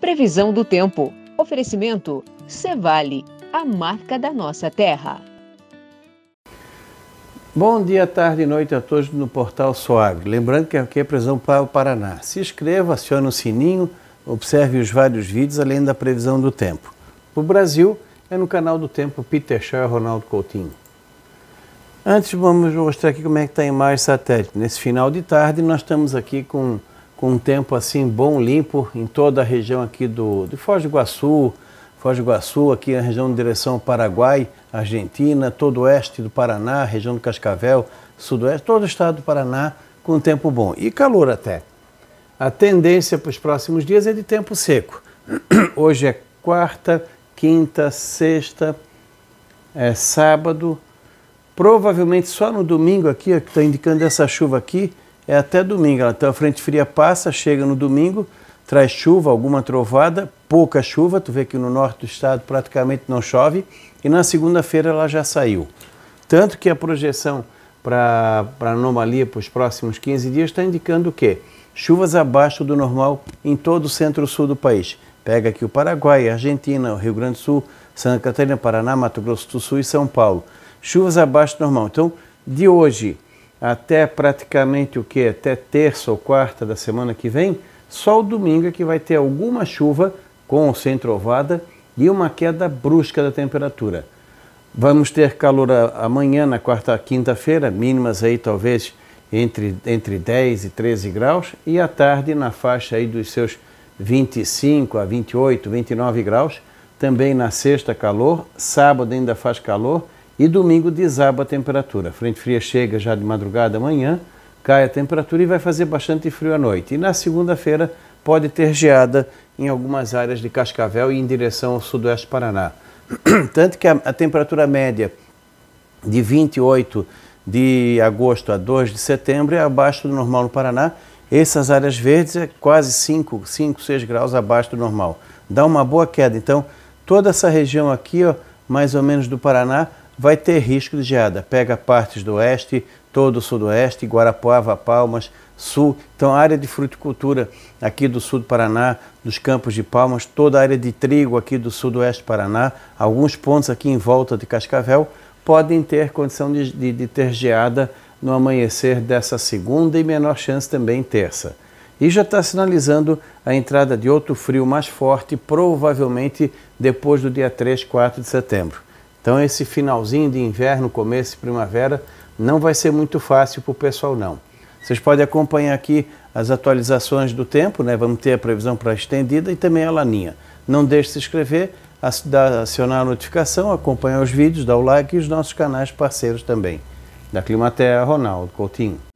Previsão do tempo. Oferecimento Cevale, a marca da nossa terra. Bom dia, tarde e noite a todos no Portal Suave. Lembrando que aqui é Previsão para o Paraná. Se inscreva, acione o sininho, observe os vários vídeos, além da previsão do tempo. O Brasil é no canal do Tempo Peter Shaw e Ronaldo Coutinho. Antes vamos mostrar aqui como é que está a imagem satélite. Nesse final de tarde nós estamos aqui com com um tempo assim bom, limpo, em toda a região aqui do, de Foz do Iguaçu, Foz do Iguaçu, aqui na região de direção Paraguai, Argentina, todo o oeste do Paraná, região do Cascavel, sudoeste, todo o estado do Paraná, com um tempo bom. E calor até. A tendência para os próximos dias é de tempo seco. Hoje é quarta, quinta, sexta, é sábado. Provavelmente só no domingo aqui, que está indicando essa chuva aqui, é até domingo. Então a frente fria passa, chega no domingo, traz chuva, alguma trovada, pouca chuva. Tu vê que no norte do estado praticamente não chove. E na segunda-feira ela já saiu. Tanto que a projeção para a anomalia para os próximos 15 dias está indicando o quê? Chuvas abaixo do normal em todo o centro-sul do país. Pega aqui o Paraguai, Argentina, o Rio Grande do Sul, Santa Catarina, Paraná, Mato Grosso do Sul e São Paulo. Chuvas abaixo do normal. Então, de hoje até praticamente o que? Até terça ou quarta da semana que vem, só o domingo é que vai ter alguma chuva com ou sem trovada e uma queda brusca da temperatura. Vamos ter calor amanhã, na quarta quinta-feira, mínimas aí talvez entre, entre 10 e 13 graus, e à tarde na faixa aí dos seus 25 a 28, 29 graus. Também na sexta calor, sábado ainda faz calor e domingo desaba a temperatura. A frente fria chega já de madrugada amanhã, cai a temperatura e vai fazer bastante frio à noite. E na segunda-feira pode ter geada em algumas áreas de Cascavel e em direção ao sudoeste do Paraná. Tanto que a, a temperatura média de 28 de agosto a 2 de setembro é abaixo do normal no Paraná. Essas áreas verdes é quase 5, 5, 6 graus abaixo do normal. Dá uma boa queda. Então, toda essa região aqui, ó, mais ou menos do Paraná, vai ter risco de geada. Pega partes do oeste, todo o sudoeste, Guarapuava, Palmas, sul. Então, a área de fruticultura aqui do sul do Paraná, dos campos de Palmas, toda a área de trigo aqui do sudoeste do Paraná, alguns pontos aqui em volta de Cascavel, podem ter condição de, de, de ter geada no amanhecer dessa segunda e menor chance também terça. E já está sinalizando a entrada de outro frio mais forte, provavelmente depois do dia 3, 4 de setembro. Então esse finalzinho de inverno, começo de primavera, não vai ser muito fácil para o pessoal não. Vocês podem acompanhar aqui as atualizações do tempo, né? vamos ter a previsão para a estendida e também a laninha. Não deixe de se inscrever, acionar a notificação, acompanhar os vídeos, dar o like e os nossos canais parceiros também. Da Climatea, Ronaldo Coutinho.